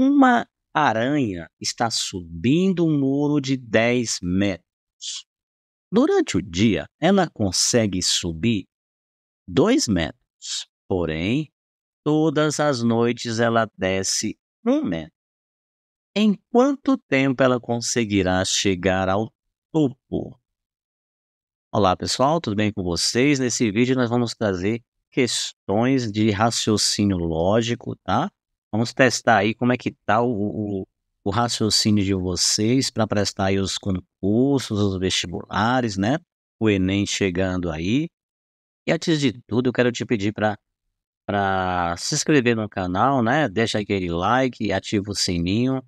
Uma aranha está subindo um muro de 10 metros. Durante o dia, ela consegue subir 2 metros, porém, todas as noites ela desce 1 metro. Em quanto tempo ela conseguirá chegar ao topo? Olá pessoal, tudo bem com vocês? Nesse vídeo nós vamos trazer questões de raciocínio lógico, tá? Vamos testar aí como é que tá o, o, o raciocínio de vocês para prestar aí os concursos, os vestibulares, né? O Enem chegando aí. E antes de tudo, eu quero te pedir para para se inscrever no canal, né? Deixa aquele like, ativa o sininho.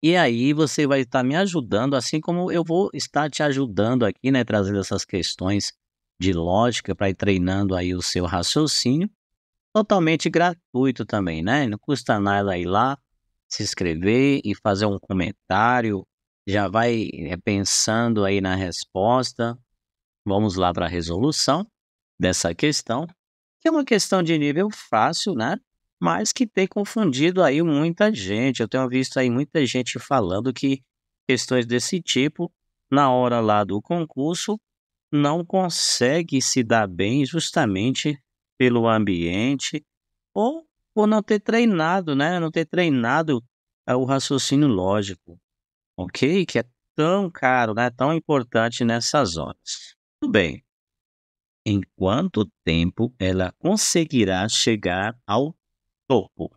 E aí você vai estar tá me ajudando, assim como eu vou estar te ajudando aqui, né? Trazendo essas questões de lógica para ir treinando aí o seu raciocínio totalmente gratuito também, né? Não custa nada ir lá, se inscrever e fazer um comentário. Já vai eh, pensando aí na resposta. Vamos lá para a resolução dessa questão, que é uma questão de nível fácil, né? Mas que tem confundido aí muita gente. Eu tenho visto aí muita gente falando que questões desse tipo, na hora lá do concurso, não consegue se dar bem justamente pelo ambiente ou por não ter treinado, né? Não ter treinado ah, o raciocínio lógico, ok? Que é tão caro, né? Tão importante nessas horas. Tudo bem. Em quanto tempo ela conseguirá chegar ao topo?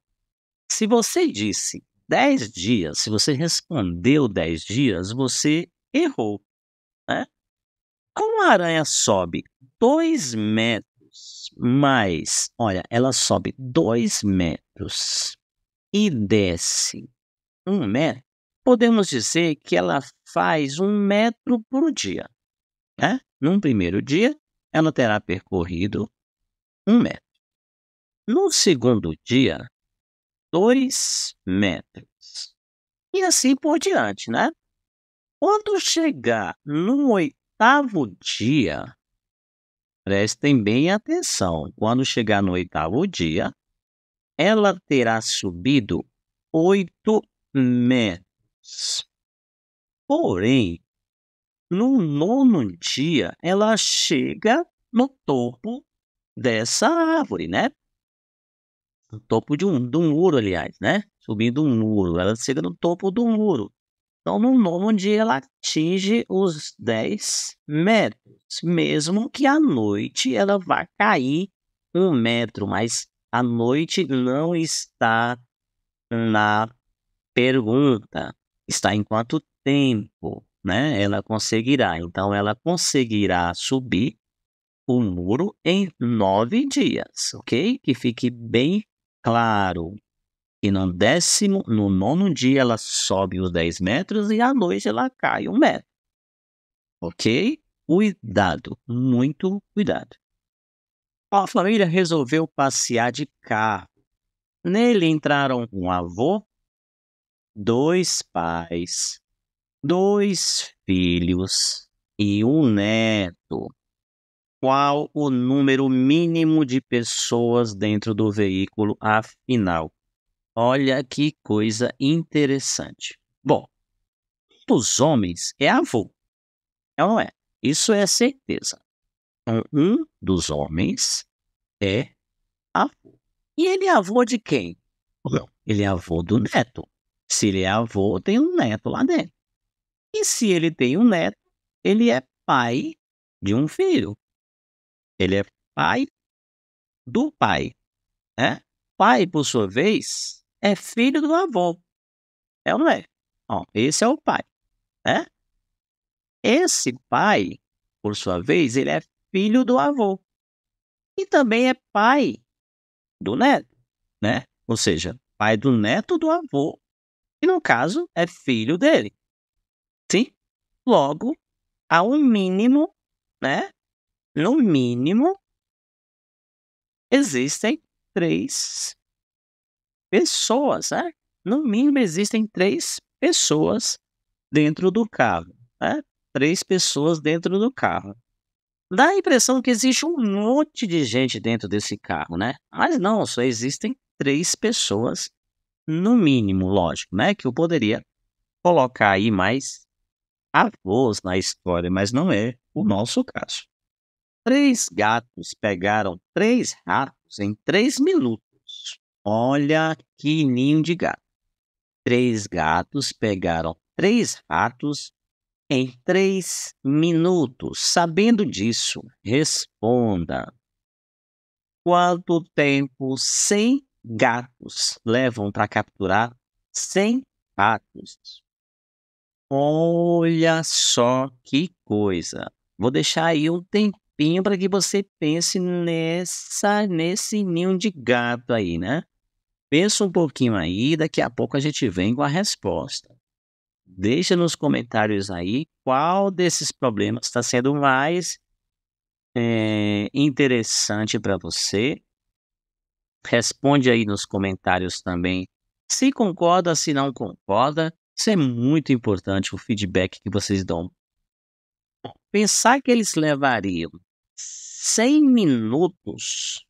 Se você disse 10 dias, se você respondeu 10 dias, você errou. Né? Como a aranha sobe 2 metros mas, olha, ela sobe 2 metros e desce 1 um metro, podemos dizer que ela faz 1 um metro por dia. Né? Num primeiro dia, ela terá percorrido 1 um metro. No segundo dia, 2 metros. E assim por diante, né? Quando chegar no oitavo dia, Prestem bem atenção: quando chegar no oitavo dia, ela terá subido oito metros. Porém, no nono dia, ela chega no topo dessa árvore, né? No topo de um, de um muro, aliás, né? Subindo um muro. Ela chega no topo do muro. Então, no nono dia, ela atinge os 10 metros mesmo que à noite ela vá cair um metro, mas a noite não está na pergunta, está em quanto tempo, né? Ela conseguirá. Então, ela conseguirá subir o muro em nove dias, ok? Que fique bem claro. E no décimo, no nono dia, ela sobe os dez metros e à noite ela cai um metro, ok? cuidado, muito cuidado. A família resolveu passear de carro. Nele entraram um avô, dois pais, dois filhos e um neto. Qual o número mínimo de pessoas dentro do veículo, afinal? Olha que coisa interessante. Bom, dos homens é avô, é ou não é? Isso é certeza. Um dos homens é avô. E ele é avô de quem? Não. Ele é avô do neto. Se ele é avô, tem um neto lá dentro. E se ele tem um neto, ele é pai de um filho. Ele é pai do pai. Né? Pai, por sua vez, é filho do avô. É o neto. É? Ó, esse é o pai. Né? Esse pai, por sua vez, ele é filho do avô e também é pai do neto, né? Ou seja, pai do neto do avô, e no caso é filho dele. Sim? Logo, há um mínimo, né? No mínimo, existem três pessoas, né? No mínimo existem três pessoas dentro do carro, né? três pessoas dentro do carro. Dá a impressão que existe um monte de gente dentro desse carro, né? Mas não, só existem três pessoas, no mínimo, lógico, né? Que eu poderia colocar aí mais avós na história, mas não é o nosso caso. Três gatos pegaram três ratos em três minutos. Olha que ninho de gato. Três gatos pegaram três ratos em três minutos. Sabendo disso, responda. Quanto tempo 100 gatos levam para capturar 100 patos? Olha só que coisa. Vou deixar aí um tempinho para que você pense nessa nesse ninho de gato aí, né? Pensa um pouquinho aí, daqui a pouco a gente vem com a resposta. Deixa nos comentários aí qual desses problemas está sendo mais é, interessante para você. Responde aí nos comentários também se concorda, se não concorda. Isso é muito importante, o feedback que vocês dão. Pensar que eles levariam 100 minutos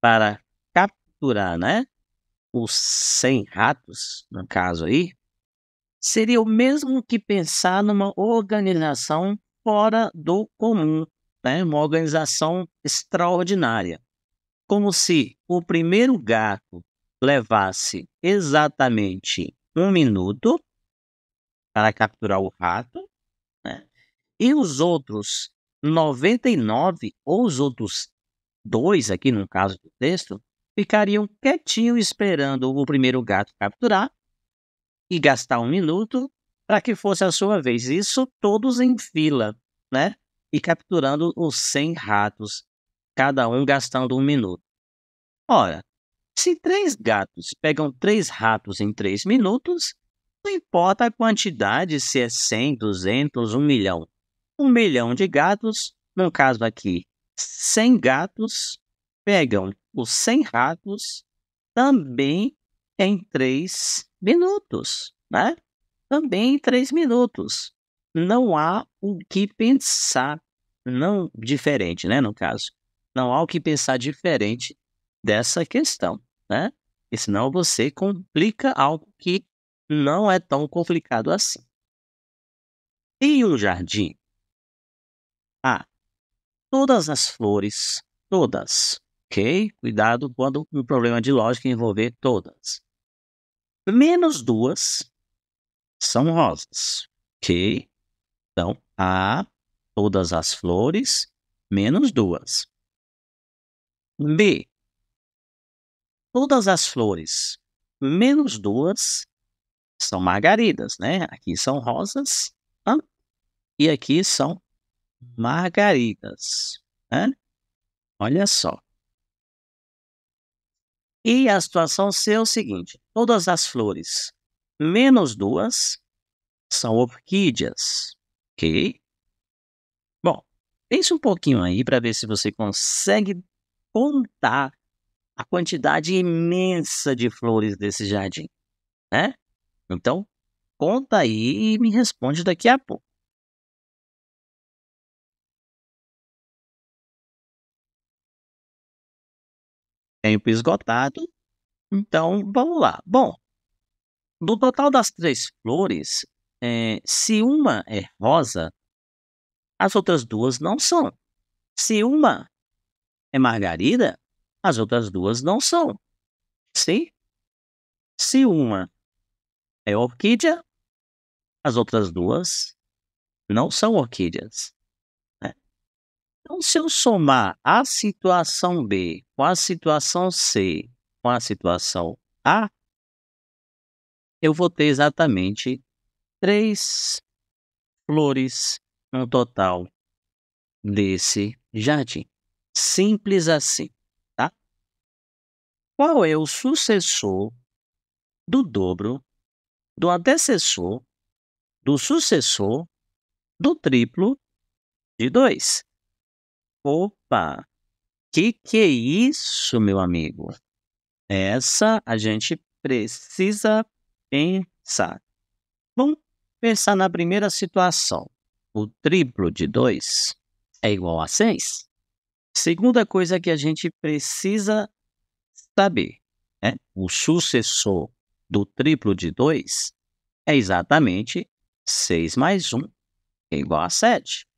para capturar, né? Os 100 ratos, no caso aí, seria o mesmo que pensar numa organização fora do comum, né? uma organização extraordinária. Como se o primeiro gato levasse exatamente um minuto para capturar o rato, né? e os outros 99, ou os outros dois, aqui no caso do texto, ficariam quietinhos esperando o primeiro gato capturar e gastar um minuto para que fosse a sua vez. Isso todos em fila, né? E capturando os 100 ratos, cada um gastando um minuto. Ora, se três gatos pegam três ratos em três minutos, não importa a quantidade, se é 100, 200, 1 milhão. Um milhão de gatos, no caso aqui, 100 gatos pegam os 100 ratos também em três minutos, né? Também três minutos. Não há o que pensar, não diferente, né? No caso, não há o que pensar diferente dessa questão, né? E senão você complica algo que não é tão complicado assim. E um jardim? Ah, todas as flores, todas, ok? Cuidado quando o problema de lógica envolver todas menos duas são rosas, ok? Então, A, todas as flores, menos duas. B, todas as flores, menos duas, são margaridas, né? Aqui são rosas tá? e aqui são margaridas, né? Olha só. E a situação C é o seguinte: todas as flores, menos duas, são orquídeas. Ok? Bom, pense um pouquinho aí para ver se você consegue contar a quantidade imensa de flores desse jardim, né? Então, conta aí e me responde daqui a pouco. tempo esgotado. Então, vamos lá. Bom, do total das três flores, é, se uma é rosa, as outras duas não são. Se uma é margarida, as outras duas não são. Sim? Se uma é orquídea, as outras duas não são orquídeas. Então, se eu somar a situação B com a situação C com a situação A, eu vou ter exatamente três flores no total desse jardim. Simples assim, tá? Qual é o sucessor do dobro, do antecessor, do sucessor, do triplo de 2? Opa! Que que é isso, meu amigo? Essa a gente precisa pensar. Vamos pensar na primeira situação. O triplo de 2 é igual a 6? Segunda coisa que a gente precisa saber é o sucessor do triplo de 2 é exatamente 6 mais 1 um, é igual a 7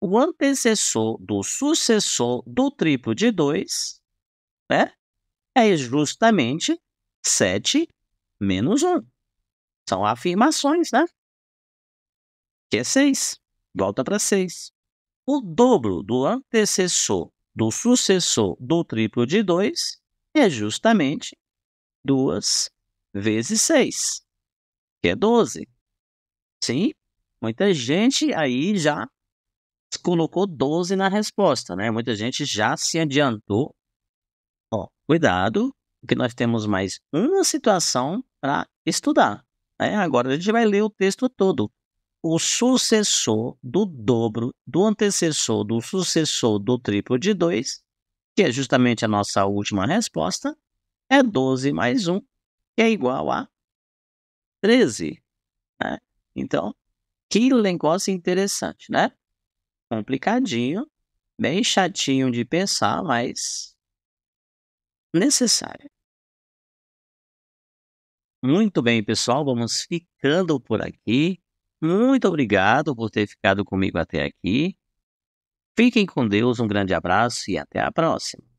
o antecessor do sucessor do triplo de 2 né, é justamente 7 menos 1. São afirmações, né? Que é 6. Volta para 6. O dobro do antecessor do sucessor do triplo de 2 é justamente 2 vezes 6, que é 12. Sim, muita gente aí já colocou 12 na resposta, né? Muita gente já se adiantou. Ó, cuidado, que nós temos mais uma situação para estudar. Né? Agora a gente vai ler o texto todo. O sucessor do dobro do antecessor do sucessor do triplo de 2, que é justamente a nossa última resposta, é 12 mais 1, que é igual a 13. Né? Então, que negócio interessante, né? complicadinho, bem chatinho de pensar, mas necessário. Muito bem, pessoal, vamos ficando por aqui. Muito obrigado por ter ficado comigo até aqui. Fiquem com Deus, um grande abraço e até a próxima.